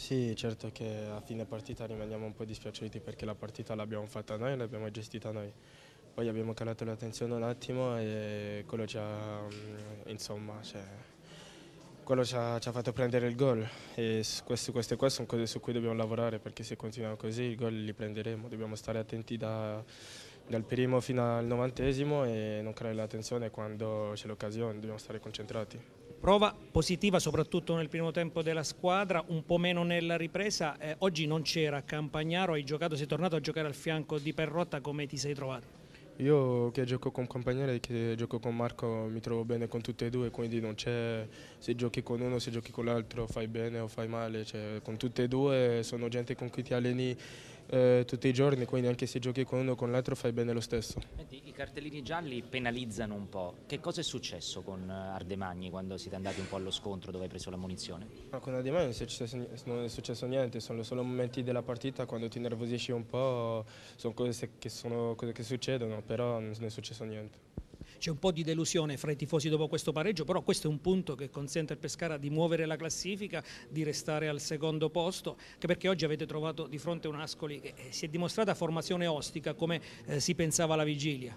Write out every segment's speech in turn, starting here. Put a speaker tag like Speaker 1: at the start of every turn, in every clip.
Speaker 1: Sì, certo che a fine partita rimaniamo un po' dispiaciuti perché la partita l'abbiamo fatta noi e l'abbiamo gestita noi. Poi abbiamo calato l'attenzione un attimo e quello ci ha, mm, insomma, cioè, quello ci ha, ci ha, fatto prendere il gol e queste, queste qua sono cose su cui dobbiamo lavorare perché se continuiamo così i gol li prenderemo, dobbiamo stare attenti da, dal primo fino al novantesimo e non creare l'attenzione quando c'è l'occasione, dobbiamo stare concentrati
Speaker 2: prova positiva soprattutto nel primo tempo della squadra, un po' meno nella ripresa. Eh, oggi non c'era Campagnaro, hai giocato, sei tornato a giocare al fianco di Perrotta, come ti sei trovato?
Speaker 1: Io che gioco con Campagnaro e che gioco con Marco mi trovo bene con tutti e due, quindi non c'è se giochi con uno, se giochi con l'altro, fai bene o fai male, cioè, con tutti e due sono gente con cui ti alleni eh, tutti i giorni, quindi anche se giochi con uno o con l'altro fai bene lo stesso.
Speaker 3: I cartellini gialli penalizzano un po'. Che cosa è successo con eh, Ardemagni quando siete andati un po' allo scontro dove hai preso la munizione?
Speaker 1: Ma con Ardemagni non è successo niente, sono solo momenti della partita quando ti nervosisci un po', sono cose che, sono, cose che succedono, però non è successo niente.
Speaker 2: C'è un po' di delusione fra i tifosi dopo questo pareggio, però questo è un punto che consente al Pescara di muovere la classifica, di restare al secondo posto, anche perché oggi avete trovato di fronte un Ascoli che eh, si è dimostrata formazione ostica come eh, si pensava alla vigilia.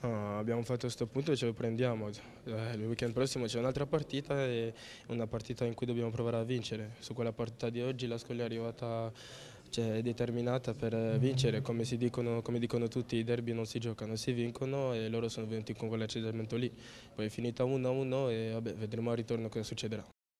Speaker 1: No, abbiamo fatto questo punto e ce lo prendiamo. Eh, il weekend prossimo c'è un'altra partita e una partita in cui dobbiamo provare a vincere. Su quella partita di oggi la l'Ascoli è arrivata cioè, è determinata per eh, vincere, come, dicono, come, dicono, tutti i derby non si giocano, si vincono e loro sono venuti con quell'accendimento lì, poi è finita 1-1 e vabbè, vedremo al ritorno cosa succederà.